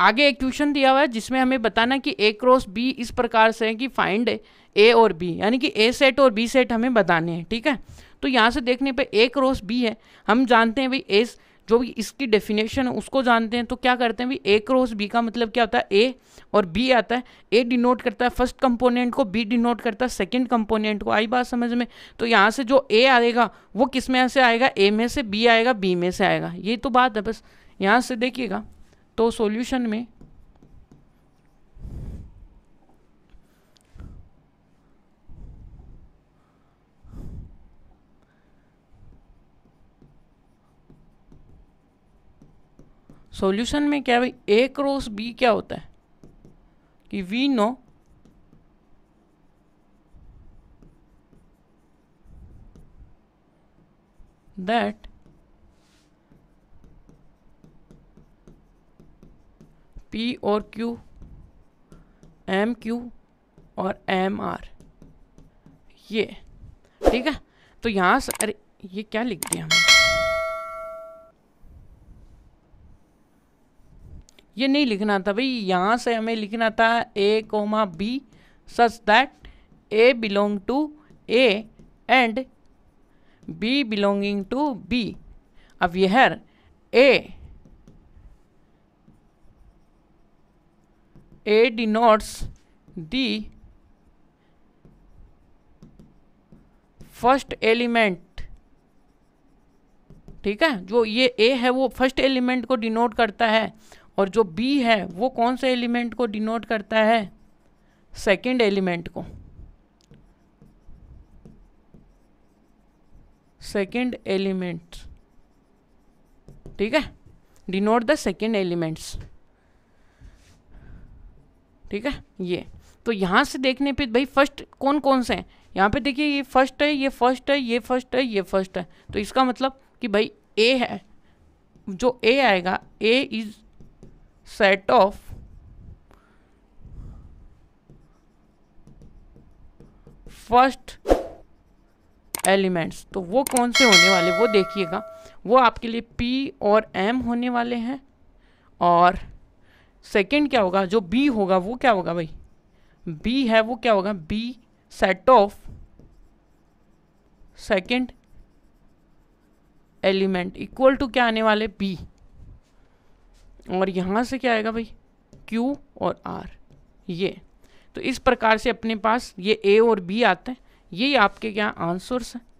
आगे एक क्वेश्चन दिया हुआ है जिसमें हमें बताना कि ए क्रॉस बी इस प्रकार से है कि फाइंड ए और बी यानी कि ए सेट और बी सेट हमें बताने हैं ठीक है तो यहाँ से देखने पर ए क्रॉस बी है हम जानते हैं भाई ए जो भी इसकी डेफिनेशन है उसको जानते हैं तो क्या करते हैं भाई ए क्रॉस बी का मतलब क्या होता है ए और बी आता है ए डिनोट करता है फर्स्ट कंपोनेंट को बी डिनोट करता है सेकंड कंपोनेंट को आई बात समझ में तो यहाँ से जो ए आएगा वो किस में से आएगा ए में से बी आएगा बी में से आएगा ये तो बात है बस यहाँ से देखिएगा तो सॉल्यूशन में सॉल्यूशन में क्या भाई ए क्रॉस बी क्या होता है कि वी नो दैट पी और क्यू एम क्यू और एम आर ये ठीक है तो यहाँ से अरे ये क्या लिख दिया हमने ये नहीं लिखना था भाई यहाँ से हमें लिखना था A comma B such that A belong to A and B belonging to B अब यह A A denotes the first element ठीक है जो ये ए है वो फर्स्ट एलिमेंट को डिनोट करता है और जो बी है वो कौन से एलिमेंट को डिनोट करता है सेकंड एलिमेंट को सेकंड एलिमेंट ठीक है डिनोट द सेकंड एलिमेंट्स ठीक है ये तो यहाँ से देखने पे भाई फर्स्ट कौन कौन से हैं यहाँ पे देखिए ये फर्स्ट है ये फर्स्ट है ये फर्स्ट है ये फर्स्ट है तो इसका मतलब कि भाई ए है जो ए आएगा A is set of first elements तो वो कौन से होने वाले वो देखिएगा वो आपके लिए पी और एम होने वाले हैं और सेकेंड क्या होगा जो बी होगा वो क्या होगा भाई बी है वो क्या होगा B set of second element equal to क्या आने वाले बी और यहाँ से क्या आएगा भाई क्यू और आर ये तो इस प्रकार से अपने पास ये ए और बी आते हैं यही आपके क्या आंसर्स हैं